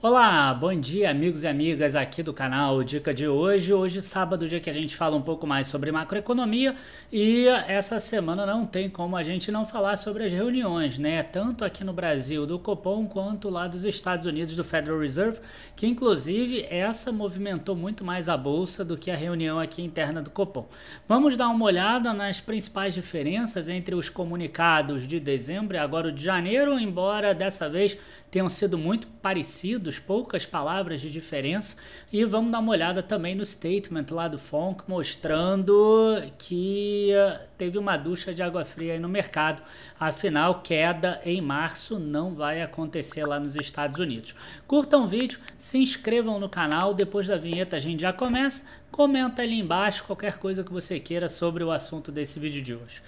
Olá, bom dia amigos e amigas aqui do canal Dica de Hoje. Hoje, sábado, dia que a gente fala um pouco mais sobre macroeconomia e essa semana não tem como a gente não falar sobre as reuniões, né? Tanto aqui no Brasil do Copom quanto lá dos Estados Unidos do Federal Reserve, que inclusive essa movimentou muito mais a bolsa do que a reunião aqui interna do Copom. Vamos dar uma olhada nas principais diferenças entre os comunicados de dezembro e agora o de janeiro, embora dessa vez tenham sido muito parecidos, poucas palavras de diferença. E vamos dar uma olhada também no statement lá do Fonk, mostrando que eh, teve uma ducha de água fria aí no mercado. Afinal, queda em março não vai acontecer lá nos Estados Unidos. Curtam o vídeo, se inscrevam no canal, depois da vinheta a gente já começa. Comenta ali embaixo qualquer coisa que você queira sobre o assunto desse vídeo de hoje.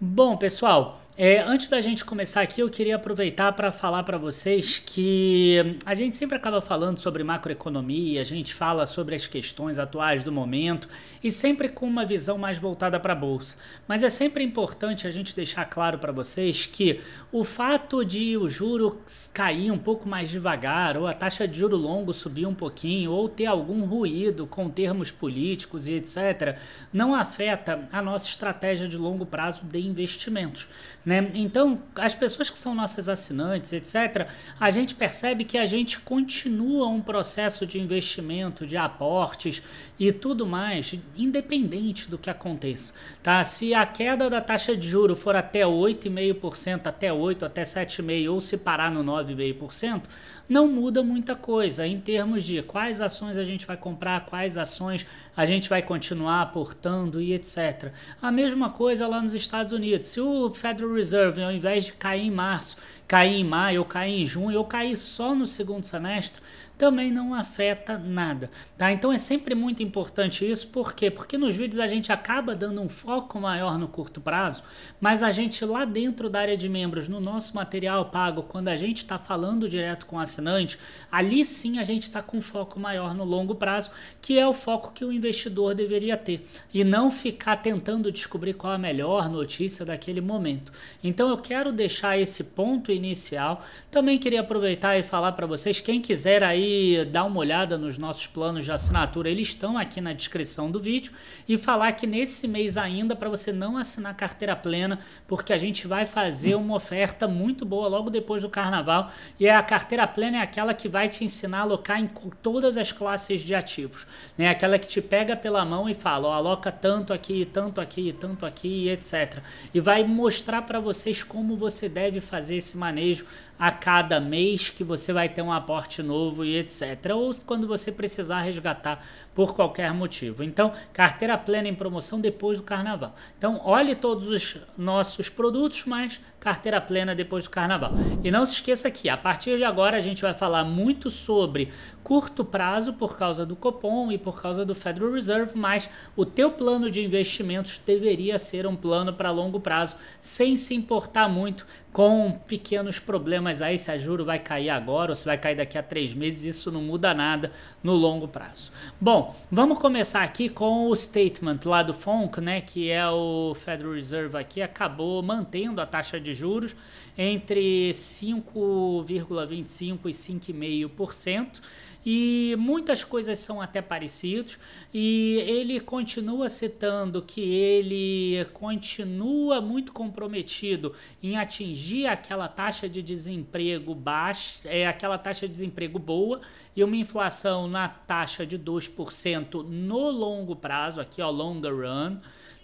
Bom, pessoal, é, antes da gente começar aqui, eu queria aproveitar para falar para vocês que a gente sempre acaba falando sobre macroeconomia, a gente fala sobre as questões atuais do momento e sempre com uma visão mais voltada para a bolsa. Mas é sempre importante a gente deixar claro para vocês que o fato de o juro cair um pouco mais devagar, ou a taxa de juro longo subir um pouquinho, ou ter algum ruído com termos políticos e etc, não afeta a nossa estratégia de longo prazo de investimentos. Né? Então, as pessoas que são nossas assinantes, etc., a gente percebe que a gente continua um processo de investimento, de aportes e tudo mais, independente do que aconteça. Tá? Se a queda da taxa de juro for até 8,5%, até 8%, até 7,5%, ou se parar no 9,5%, não muda muita coisa em termos de quais ações a gente vai comprar, quais ações a gente vai continuar aportando e etc. A mesma coisa lá nos Estados Unidos. Se o Federal Reserve, ao invés de cair em março, cair em maio, ou cair em junho, eu caí só no segundo semestre, também não afeta nada, tá? Então é sempre muito importante isso, por quê? Porque nos vídeos a gente acaba dando um foco maior no curto prazo, mas a gente lá dentro da área de membros, no nosso material pago, quando a gente está falando direto com o assinante, ali sim a gente está com foco maior no longo prazo, que é o foco que o investidor deveria ter, e não ficar tentando descobrir qual a melhor notícia daquele momento. Então eu quero deixar esse ponto inicial, também queria aproveitar e falar para vocês, quem quiser aí dar uma olhada nos nossos planos de assinatura, eles estão aqui na descrição do vídeo, e falar que nesse mês ainda, para você não assinar carteira plena, porque a gente vai fazer uma oferta muito boa logo depois do carnaval, e a carteira plena é aquela que vai te ensinar a alocar em todas as classes de ativos, né? aquela que te pega pela mão e fala, ó, aloca tanto aqui, tanto aqui, tanto aqui, etc. E vai mostrar para vocês como você deve fazer esse manejo a cada mês que você vai ter um aporte novo e etc. Ou quando você precisar resgatar por qualquer motivo. Então, carteira plena em promoção depois do carnaval. Então, olhe todos os nossos produtos, mas carteira plena depois do carnaval. E não se esqueça que a partir de agora a gente vai falar muito sobre curto prazo por causa do Copom e por causa do Federal Reserve, mas o teu plano de investimentos deveria ser um plano para longo prazo, sem se importar muito com pequenos problemas aí se a juro vai cair agora ou se vai cair daqui a três meses, isso não muda nada no longo prazo. Bom, Bom, vamos começar aqui com o statement lá do FONC, né, que é o Federal Reserve aqui, acabou mantendo a taxa de juros entre 5,25% e 5,5% e muitas coisas são até parecidas. E ele continua citando que ele continua muito comprometido em atingir aquela taxa de desemprego baixa, é aquela taxa de desemprego boa e uma inflação na taxa de 2% no longo prazo, aqui ó, longa run.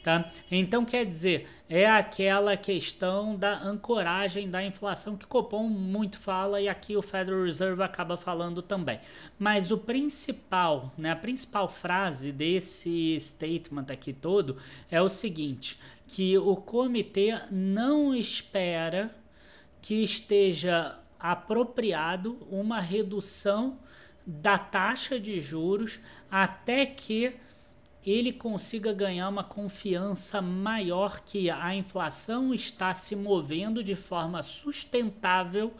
Tá? Então, quer dizer, é aquela questão da ancoragem da inflação que Copom muito fala e aqui o Federal Reserve acaba falando também. Mas o principal, né, a principal frase desse statement aqui todo é o seguinte, que o comitê não espera que esteja apropriado uma redução da taxa de juros até que ele consiga ganhar uma confiança maior que a inflação está se movendo de forma sustentável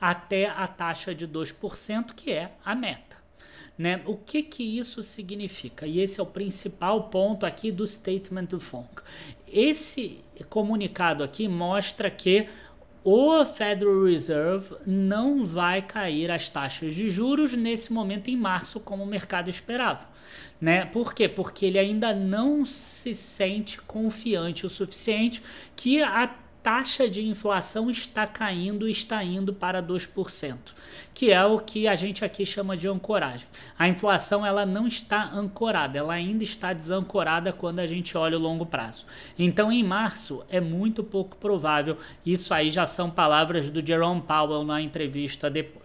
até a taxa de 2%, que é a meta. Né? O que, que isso significa? E esse é o principal ponto aqui do statement do FONC. Esse comunicado aqui mostra que o Federal Reserve não vai cair as taxas de juros nesse momento em março, como o mercado esperava. Né? Por quê? Porque ele ainda não se sente confiante o suficiente que a taxa de inflação está caindo e está indo para 2%, que é o que a gente aqui chama de ancoragem. A inflação ela não está ancorada, ela ainda está desancorada quando a gente olha o longo prazo. Então, em março, é muito pouco provável, isso aí já são palavras do Jerome Powell na entrevista depois.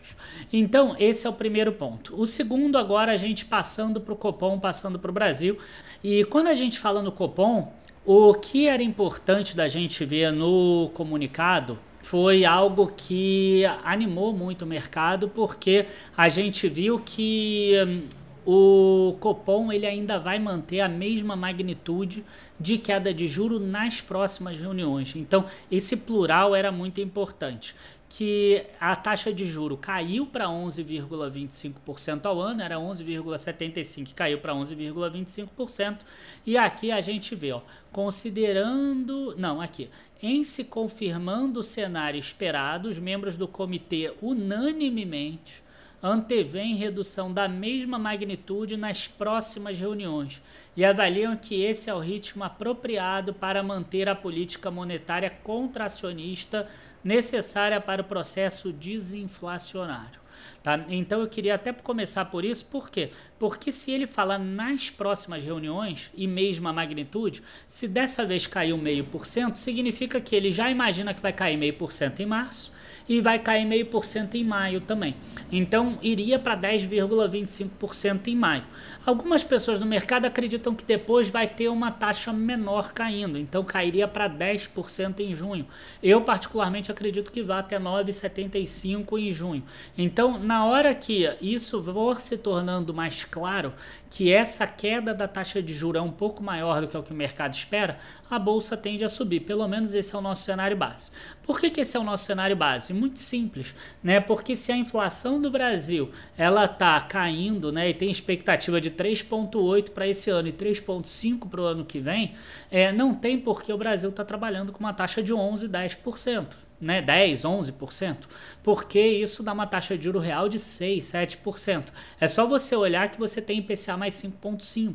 Então, esse é o primeiro ponto. O segundo, agora, a gente passando para o Copom, passando para o Brasil. E quando a gente fala no Copom, o que era importante da gente ver no comunicado foi algo que animou muito o mercado, porque a gente viu que hum, o Copom ele ainda vai manter a mesma magnitude de queda de juro nas próximas reuniões. Então, esse plural era muito importante que a taxa de juro caiu para 11,25% ao ano, era 11,75%, caiu para 11,25%. E aqui a gente vê, ó, considerando, não, aqui, em se confirmando o cenário esperado, os membros do comitê unanimemente antevêem redução da mesma magnitude nas próximas reuniões e avaliam que esse é o ritmo apropriado para manter a política monetária contracionista necessária para o processo desinflacionário. Tá? Então eu queria até começar por isso, por quê? Porque se ele falar nas próximas reuniões e mesma magnitude, se dessa vez caiu meio por cento, significa que ele já imagina que vai cair meio por cento em março, e vai cair meio por cento em maio também. Então iria para 10,25% em maio. Algumas pessoas no mercado acreditam que depois vai ter uma taxa menor caindo, então cairia para 10% em junho. Eu particularmente acredito que vá até 9,75 em junho. Então, na hora que isso for se tornando mais claro, que essa queda da taxa de juros é um pouco maior do que é o que o mercado espera, a bolsa tende a subir. Pelo menos esse é o nosso cenário base. Por que, que esse é o nosso cenário base? Muito simples, né? Porque se a inflação do Brasil ela tá caindo, né, e tem expectativa de 3.8 para esse ano e 3.5 para o ano que vem, é, não tem por que o Brasil tá trabalhando com uma taxa de 11, 10% né, 10, 11%, porque isso dá uma taxa de juro real de 6, 7%. É só você olhar que você tem IPCA mais 5,5%.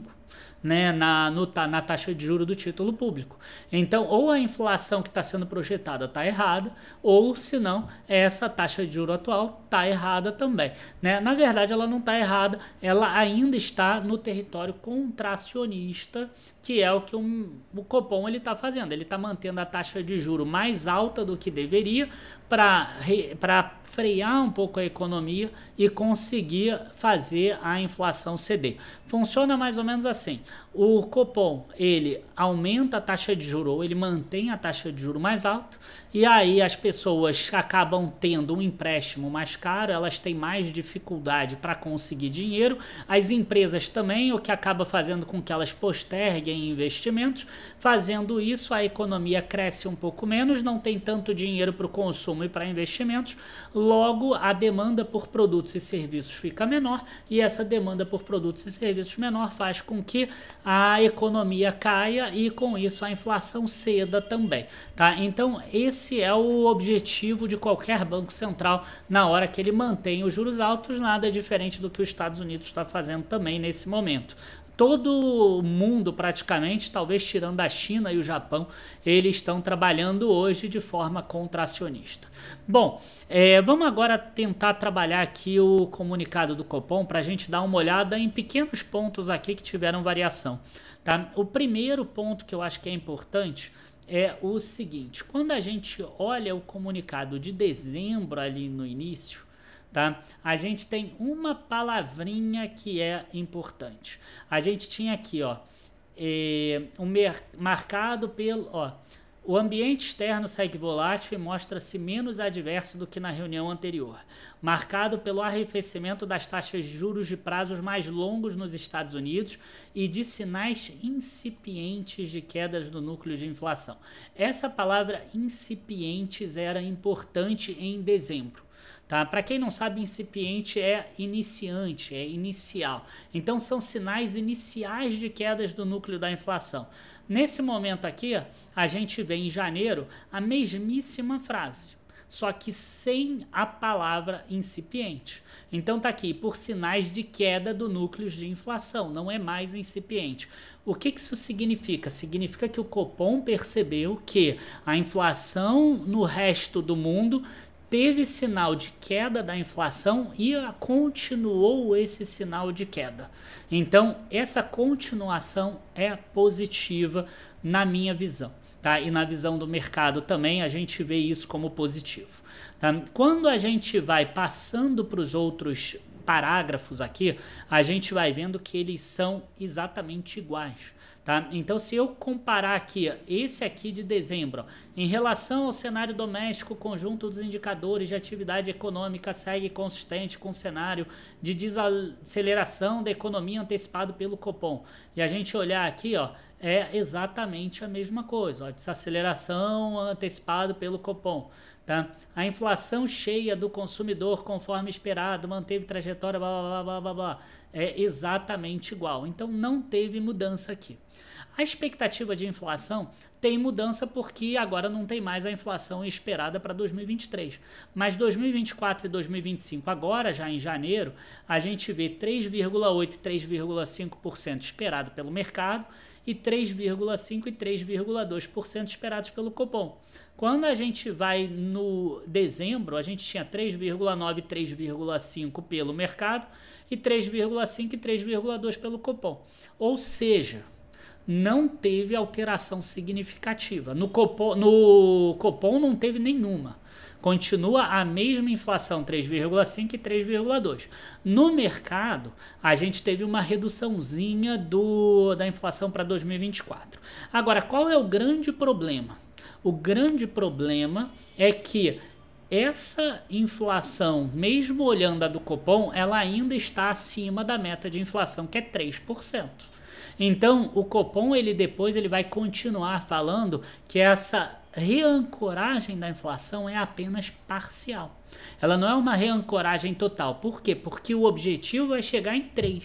Né, na, no, na taxa de juro do título público. Então, ou a inflação que está sendo projetada está errada, ou se não, essa taxa de juro atual está errada também. Né? Na verdade, ela não está errada, ela ainda está no território contracionista que é o que um, o Copom ele está fazendo. Ele está mantendo a taxa de juro mais alta do que deveria para frear um pouco a economia e conseguir fazer a inflação ceder. Funciona mais ou menos assim. O Copom ele aumenta a taxa de juro, ou ele mantém a taxa de juro mais alta e aí as pessoas acabam tendo um empréstimo mais caro, elas têm mais dificuldade para conseguir dinheiro. As empresas também, o que acaba fazendo com que elas posterguem em investimentos. Fazendo isso, a economia cresce um pouco menos, não tem tanto dinheiro para o consumo e para investimentos, logo a demanda por produtos e serviços fica menor, e essa demanda por produtos e serviços menor faz com que a economia caia e com isso a inflação ceda também, tá? Então, esse é o objetivo de qualquer banco central na hora que ele mantém os juros altos, nada diferente do que os Estados Unidos está fazendo também nesse momento todo mundo praticamente, talvez tirando a China e o Japão, eles estão trabalhando hoje de forma contracionista. Bom, é, vamos agora tentar trabalhar aqui o comunicado do Copom para a gente dar uma olhada em pequenos pontos aqui que tiveram variação. Tá? O primeiro ponto que eu acho que é importante é o seguinte: quando a gente olha o comunicado de dezembro ali no início, tá? A gente tem uma palavrinha que é importante. A gente tinha aqui, ó, é, um marcado pelo, ó, o ambiente externo segue volátil e mostra-se menos adverso do que na reunião anterior, marcado pelo arrefecimento das taxas de juros de prazos mais longos nos Estados Unidos e de sinais incipientes de quedas do núcleo de inflação. Essa palavra incipientes era importante em dezembro. Tá? Para quem não sabe, incipiente é iniciante, é inicial. Então são sinais iniciais de quedas do núcleo da inflação. Nesse momento aqui, a gente vê em janeiro a mesmíssima frase só que sem a palavra incipiente. Então tá aqui, por sinais de queda do núcleo de inflação, não é mais incipiente. O que isso significa? Significa que o Copom percebeu que a inflação no resto do mundo teve sinal de queda da inflação e continuou esse sinal de queda. Então, essa continuação é positiva na minha visão. Tá? E na visão do mercado também a gente vê isso como positivo. Tá? Quando a gente vai passando para os outros parágrafos aqui, a gente vai vendo que eles são exatamente iguais. Tá? Então, se eu comparar aqui, esse aqui de dezembro, em relação ao cenário doméstico, o conjunto dos indicadores de atividade econômica segue consistente com o cenário de desaceleração da economia antecipado pelo Copom. E a gente olhar aqui, ó, é exatamente a mesma coisa, ó, desaceleração antecipado pelo Copom. Tá? A inflação cheia do consumidor, conforme esperado, manteve trajetória, blá blá blá blá blá. É exatamente igual. Então não teve mudança aqui. A expectativa de inflação tem mudança porque agora não tem mais a inflação esperada para 2023. Mas 2024 e 2025, agora já em janeiro, a gente vê 3,8 e 3,5% esperado pelo mercado e 3,5% e 3,2% esperados pelo Copom. Quando a gente vai no dezembro, a gente tinha 3,9 e 3,5 pelo mercado e 3,5 e 3,2 pelo Copom. Ou seja, não teve alteração significativa. No Copom, no Copom não teve nenhuma. Continua a mesma inflação 3,5 e 3,2. No mercado, a gente teve uma reduçãozinha do, da inflação para 2024. Agora, qual é o grande problema? O grande problema é que essa inflação, mesmo olhando a do Copom, ela ainda está acima da meta de inflação, que é 3%. Então, o Copom, ele depois ele vai continuar falando que essa reancoragem da inflação é apenas parcial. Ela não é uma reancoragem total. Por quê? Porque o objetivo é chegar em 3.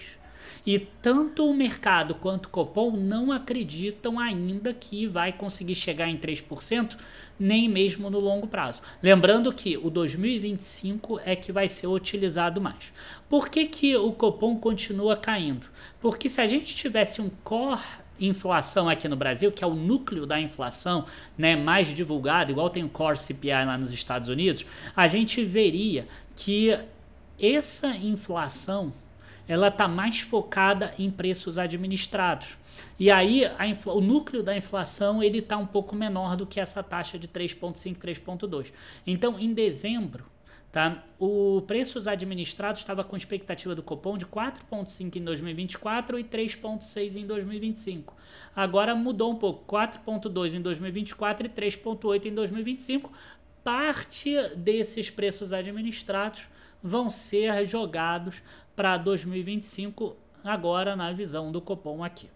E tanto o mercado quanto o Copom não acreditam ainda que vai conseguir chegar em 3%, nem mesmo no longo prazo. Lembrando que o 2025 é que vai ser utilizado mais. Por que, que o Copom continua caindo? Porque se a gente tivesse um core inflação aqui no Brasil, que é o núcleo da inflação né, mais divulgado, igual tem o Core CPI lá nos Estados Unidos, a gente veria que essa inflação ela está mais focada em preços administrados. E aí o núcleo da inflação ele está um pouco menor do que essa taxa de 3,5, 3,2. Então, em dezembro, Tá? O preços administrados estava com expectativa do Copom de 4,5 em 2024 e 3,6 em 2025. Agora mudou um pouco, 4,2 em 2024 e 3,8 em 2025. Parte desses preços administrados vão ser jogados para 2025 agora na visão do Copom aqui.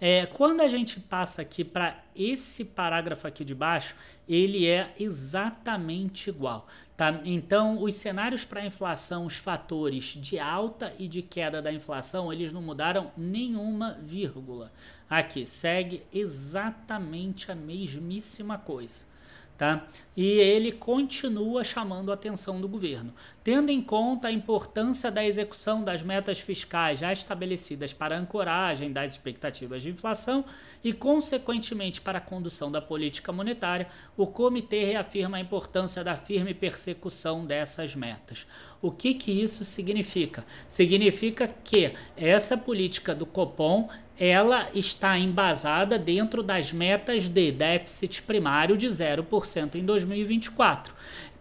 É, quando a gente passa aqui para esse parágrafo aqui de baixo, ele é exatamente igual. Tá? Então, os cenários para inflação, os fatores de alta e de queda da inflação, eles não mudaram nenhuma vírgula. Aqui, segue exatamente a mesmíssima coisa. Tá? E ele continua chamando a atenção do governo. Tendo em conta a importância da execução das metas fiscais já estabelecidas para a ancoragem das expectativas de inflação e, consequentemente, para a condução da política monetária, o comitê reafirma a importância da firme persecução dessas metas. O que, que isso significa? Significa que essa política do Copom ela está embasada dentro das metas de déficit primário de 0% em 2024.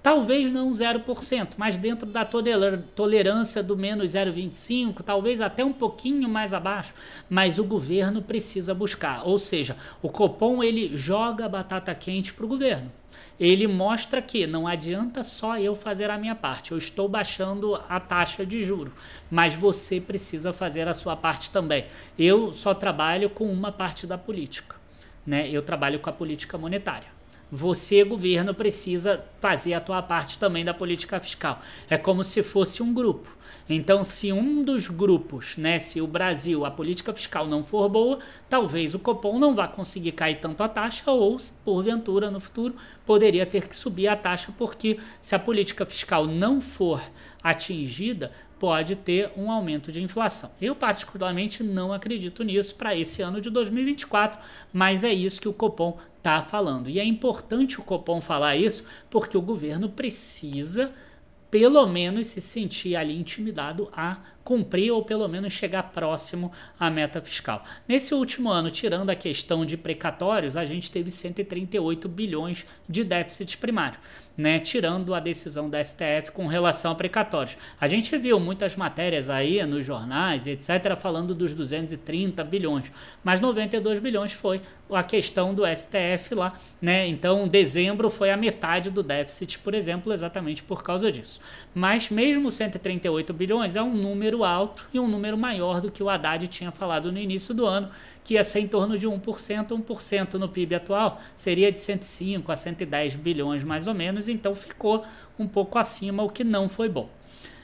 Talvez não 0%, mas dentro da tolerância do menos 0,25, talvez até um pouquinho mais abaixo, mas o governo precisa buscar. Ou seja, o Copom ele joga batata quente para o governo. Ele mostra que não adianta só eu fazer a minha parte. Eu estou baixando a taxa de juro, mas você precisa fazer a sua parte também. Eu só trabalho com uma parte da política, né? Eu trabalho com a política monetária você, governo, precisa fazer a tua parte também da política fiscal. É como se fosse um grupo. Então, se um dos grupos, né, se o Brasil, a política fiscal não for boa, talvez o Copom não vá conseguir cair tanto a taxa ou, porventura, no futuro, poderia ter que subir a taxa, porque se a política fiscal não for atingida, pode ter um aumento de inflação. Eu, particularmente, não acredito nisso para esse ano de 2024, mas é isso que o Copom está falando. E é importante o Copom falar isso porque o governo precisa, pelo menos, se sentir ali intimidado a cumprir ou pelo menos chegar próximo à meta fiscal. Nesse último ano, tirando a questão de precatórios, a gente teve 138 bilhões de déficit primário, né? Tirando a decisão da STF com relação a precatórios. A gente viu muitas matérias aí nos jornais, etc, falando dos 230 bilhões, mas 92 bilhões foi a questão do STF lá, né? Então, dezembro foi a metade do déficit, por exemplo, exatamente por causa disso. Mas mesmo 138 bilhões é um número número alto e um número maior do que o Haddad tinha falado no início do ano, que ia ser em torno de 1%, 1% no PIB atual, seria de 105 a 110 bilhões mais ou menos, então ficou um pouco acima, o que não foi bom.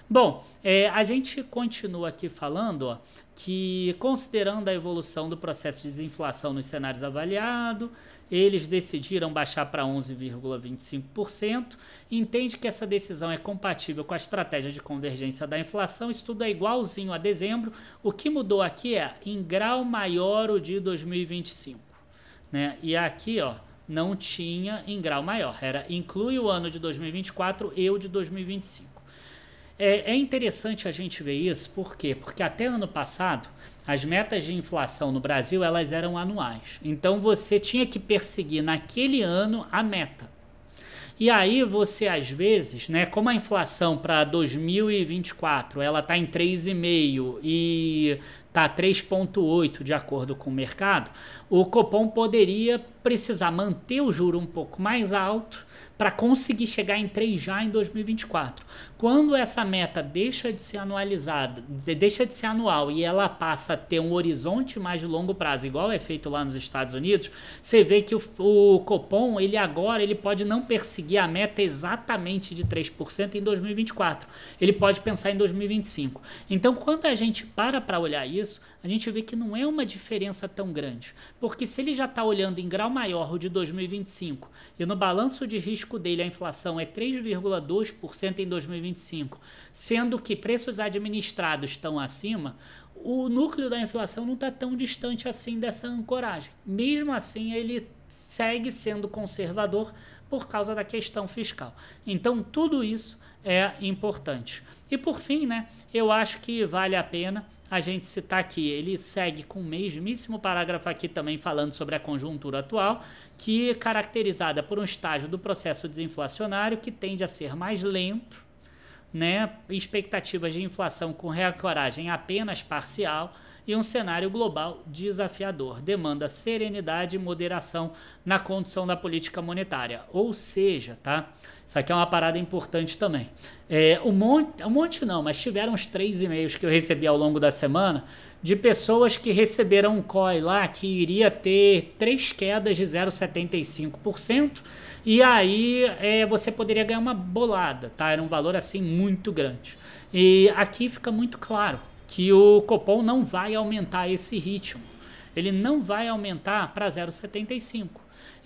Bom, é, a gente continua aqui falando ó, que, considerando a evolução do processo de desinflação nos cenários avaliados, eles decidiram baixar para 11,25%. Entende que essa decisão é compatível com a estratégia de convergência da inflação. Isso tudo é igualzinho a dezembro. O que mudou aqui é em grau maior o de 2025. Né? E aqui, ó, não tinha em grau maior. Era inclui o ano de 2024 e o de 2025. É, é interessante a gente ver isso, por quê? Porque até ano passado, as metas de inflação no Brasil elas eram anuais. Então você tinha que perseguir naquele ano a meta. E aí você às vezes, né, como a inflação para 2024, ela tá em 3,5 e tá 3,8 de acordo com o mercado, o Copom poderia precisar manter o juro um pouco mais alto para conseguir chegar em 3 já em 2024. Quando essa meta deixa de ser anualizada, deixa de ser anual e ela passa a ter um horizonte mais de longo prazo, igual é feito lá nos Estados Unidos, você vê que o, o Copom, ele agora ele pode não perseguir conseguir a meta exatamente de 3% em 2024. Ele pode pensar em 2025. Então, quando a gente para para olhar isso, a gente vê que não é uma diferença tão grande. Porque se ele já está olhando em grau maior o de 2025 e no balanço de risco dele a inflação é 3,2% em 2025, sendo que preços administrados estão acima, o núcleo da inflação não está tão distante assim dessa ancoragem. Mesmo assim, ele segue sendo conservador por causa da questão fiscal. Então, tudo isso é importante. E por fim, né, eu acho que vale a pena a gente citar aqui. Ele segue com o mesmíssimo parágrafo aqui também falando sobre a conjuntura atual, que é caracterizada por um estágio do processo desinflacionário que tende a ser mais lento né, expectativas de inflação com reacoragem apenas parcial e um cenário global desafiador. Demanda serenidade e moderação na condução da política monetária. Ou seja, tá? Isso aqui é uma parada importante também. É, um, monte, um monte não, mas tiveram uns três e-mails que eu recebi ao longo da semana de pessoas que receberam um COI lá que iria ter três quedas de 0,75%, e aí é, você poderia ganhar uma bolada, tá? Era um valor assim muito grande. E aqui fica muito claro que o Copom não vai aumentar esse ritmo. Ele não vai aumentar para 0,75.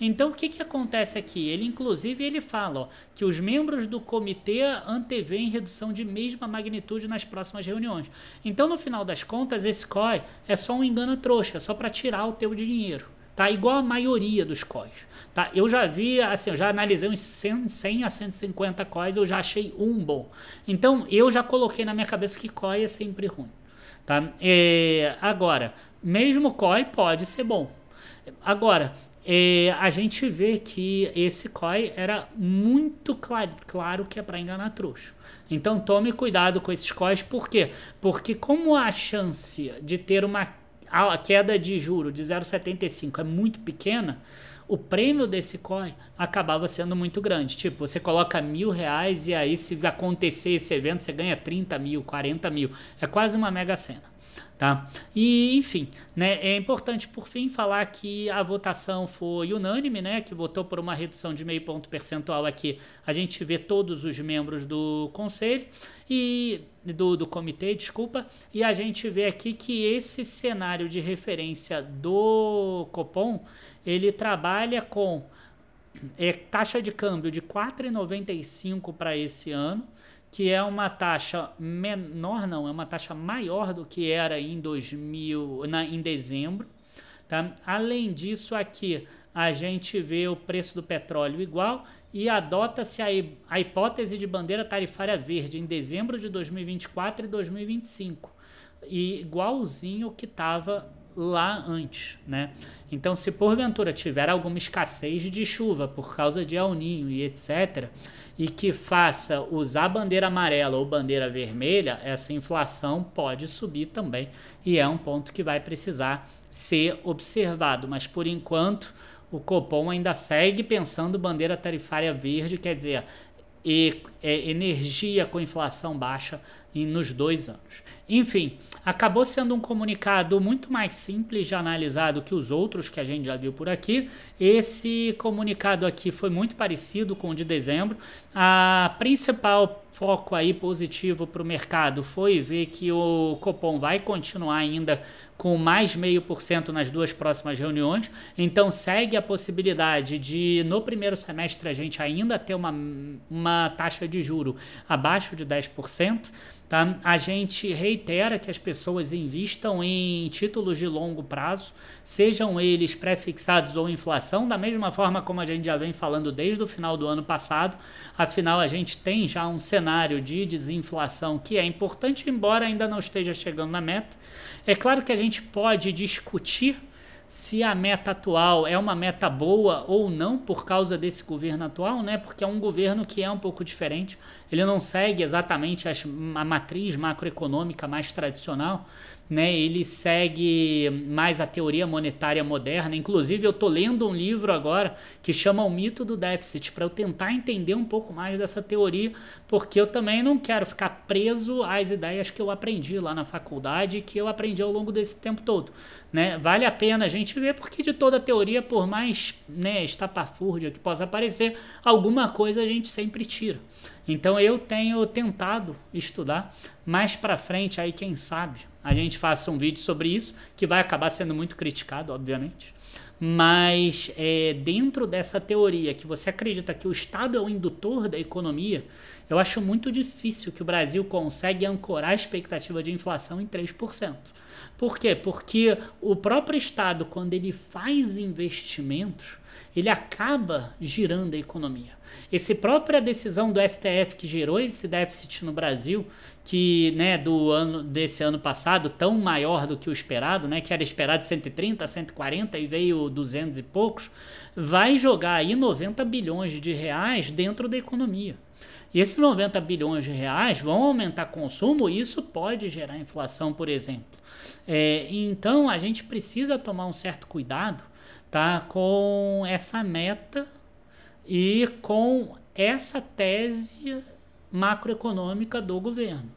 Então o que, que acontece aqui? Ele inclusive ele fala ó, que os membros do comitê antevêem redução de mesma magnitude nas próximas reuniões. Então no final das contas esse COI é só um engano trouxa, só para tirar o teu dinheiro tá? Igual a maioria dos COIs, tá? Eu já vi, assim, eu já analisei uns 100, 100 a 150 COIs, eu já achei um bom. Então, eu já coloquei na minha cabeça que COI é sempre ruim, tá? É, agora, mesmo COI pode ser bom. Agora, e é, a gente vê que esse COI era muito claro, claro que é para enganar trouxa. Então tome cuidado com esses COIs, por quê? Porque como a chance de ter uma queda de juro de 0,75 é muito pequena, o prêmio desse COI acabava sendo muito grande. Tipo, você coloca mil reais e aí se acontecer esse evento você ganha 30 mil, 40 mil. É quase uma mega cena. Tá? E, enfim, né, é importante, por fim, falar que a votação foi unânime, né, que votou por uma redução de meio ponto percentual aqui. A gente vê todos os membros do conselho e do, do comitê, desculpa, e a gente vê aqui que esse cenário de referência do Copom, ele trabalha com é, taxa de câmbio de 4,95 para esse ano, que é uma taxa menor, não, é uma taxa maior do que era em 2000, na, em dezembro. Tá? Além disso, aqui a gente vê o preço do petróleo igual e adota-se a, a hipótese de bandeira tarifária verde em dezembro de 2024 e 2025, e igualzinho que estava lá antes, né? Então, se porventura tiver alguma escassez de chuva por causa de El Ninho e etc, e que faça usar bandeira amarela ou bandeira vermelha, essa inflação pode subir também. E é um ponto que vai precisar ser observado. Mas por enquanto, o Copom ainda segue pensando bandeira tarifária verde, quer dizer, e, é, energia com inflação baixa em, nos dois anos. Enfim, acabou sendo um comunicado muito mais simples de analisar do que os outros que a gente já viu por aqui. Esse comunicado aqui foi muito parecido com o de dezembro. A principal foco aí positivo para o mercado foi ver que o Copom vai continuar ainda com mais meio por cento nas duas próximas reuniões. Então segue a possibilidade de no primeiro semestre a gente ainda ter uma, uma taxa de juro abaixo de 10%. Tá? A gente reitera que as pessoas investam em títulos de longo prazo, sejam eles pré-fixados ou inflação, da mesma forma como a gente já vem falando desde o final do ano passado. Afinal, a gente tem já um cenário de desinflação que é importante, embora ainda não esteja chegando na meta. É claro que a gente pode discutir se a meta atual é uma meta boa ou não por causa desse governo atual, né? Porque é um governo que é um pouco diferente. Ele não segue exatamente a matriz macroeconômica mais tradicional, né? Ele segue mais a teoria monetária moderna. Inclusive, eu estou lendo um livro agora que chama O Mito do Déficit para eu tentar entender um pouco mais dessa teoria, porque eu também não quero ficar preso às ideias que eu aprendi lá na faculdade e que eu aprendi ao longo desse tempo todo, né? Vale a pena a gente gente vê, porque de toda teoria, por mais né, estapafúrdia que possa aparecer, alguma coisa a gente sempre tira. Então eu tenho tentado estudar mais para frente aí quem sabe a gente faça um vídeo sobre isso que vai acabar sendo muito criticado, obviamente. Mas é, dentro dessa teoria que você acredita que o Estado é o indutor da economia, eu acho muito difícil que o Brasil consiga ancorar a expectativa de inflação em 3%. Por quê? Porque o próprio Estado, quando ele faz investimentos, ele acaba girando a economia. Essa própria decisão do STF que gerou esse déficit no Brasil que né, do ano desse ano passado, tão maior do que o esperado, né, que era esperado 130, 140 e veio 200 e poucos, vai jogar aí 90 bilhões de reais dentro da economia. E esses 90 bilhões de reais vão aumentar consumo e isso pode gerar inflação, por exemplo. É, então a gente precisa tomar um certo cuidado tá, com essa meta e com essa tese macroeconômica do governo.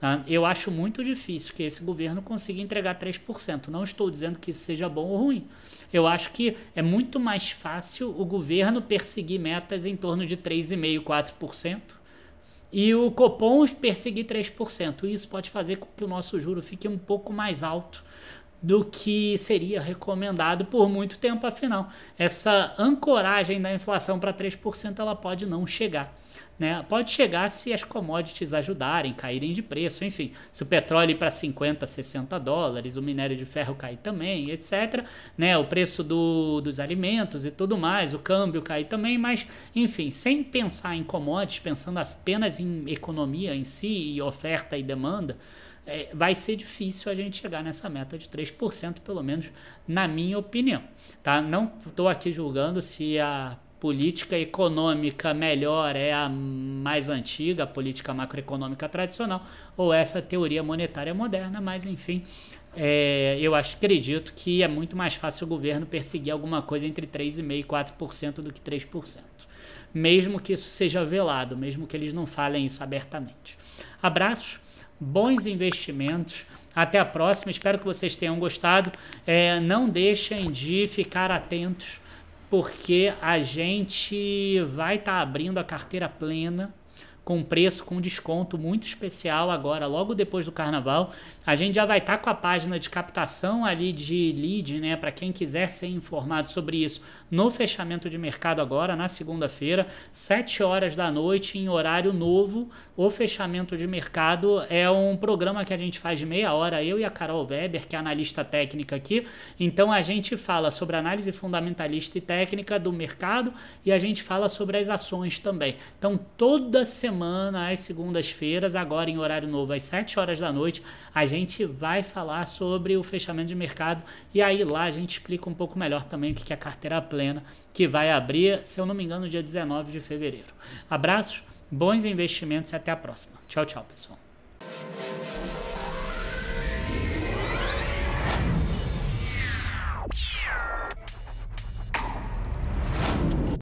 Tá? Eu acho muito difícil que esse governo consiga entregar 3%. Não estou dizendo que isso seja bom ou ruim. Eu acho que é muito mais fácil o governo perseguir metas em torno de 3,5%, 4%. E o Copom perseguir 3%. Isso pode fazer com que o nosso juro fique um pouco mais alto do que seria recomendado por muito tempo, afinal. Essa ancoragem da inflação para 3% ela pode não chegar. Né? Pode chegar se as commodities ajudarem, caírem de preço, enfim. Se o petróleo ir para 50, 60 dólares, o minério de ferro cair também, etc. Né? O preço do, dos alimentos e tudo mais, o câmbio cair também, mas, enfim, sem pensar em commodities, pensando apenas em economia em si, e oferta e demanda, é, vai ser difícil a gente chegar nessa meta de 3%, pelo menos na minha opinião. Tá? Não estou aqui julgando se a política econômica melhor é a mais antiga, a política macroeconômica tradicional, ou essa teoria monetária moderna, mas enfim, é, eu acho, acredito que é muito mais fácil o governo perseguir alguma coisa entre 3,5% e 4% do que 3%. Mesmo que isso seja velado, mesmo que eles não falem isso abertamente. Abraços, bons investimentos. Até a próxima. Espero que vocês tenham gostado. É, não deixem de ficar atentos porque a gente vai estar tá abrindo a carteira plena com preço, com desconto muito especial agora, logo depois do carnaval. A gente já vai estar tá com a página de captação ali de lead, né? Para quem quiser ser informado sobre isso no fechamento de mercado agora, na segunda-feira, 7 horas da noite, em horário novo. O fechamento de mercado é um programa que a gente faz de meia hora, eu e a Carol Weber, que é analista técnica aqui. Então a gente fala sobre análise fundamentalista e técnica do mercado e a gente fala sobre as ações também. Então toda semana semana, às segundas-feiras, agora em horário novo, às 7 horas da noite, a gente vai falar sobre o fechamento de mercado e aí lá a gente explica um pouco melhor também o que é carteira plena, que vai abrir, se eu não me engano, dia 19 de fevereiro. Abraços, bons investimentos e até a próxima. Tchau, tchau, pessoal.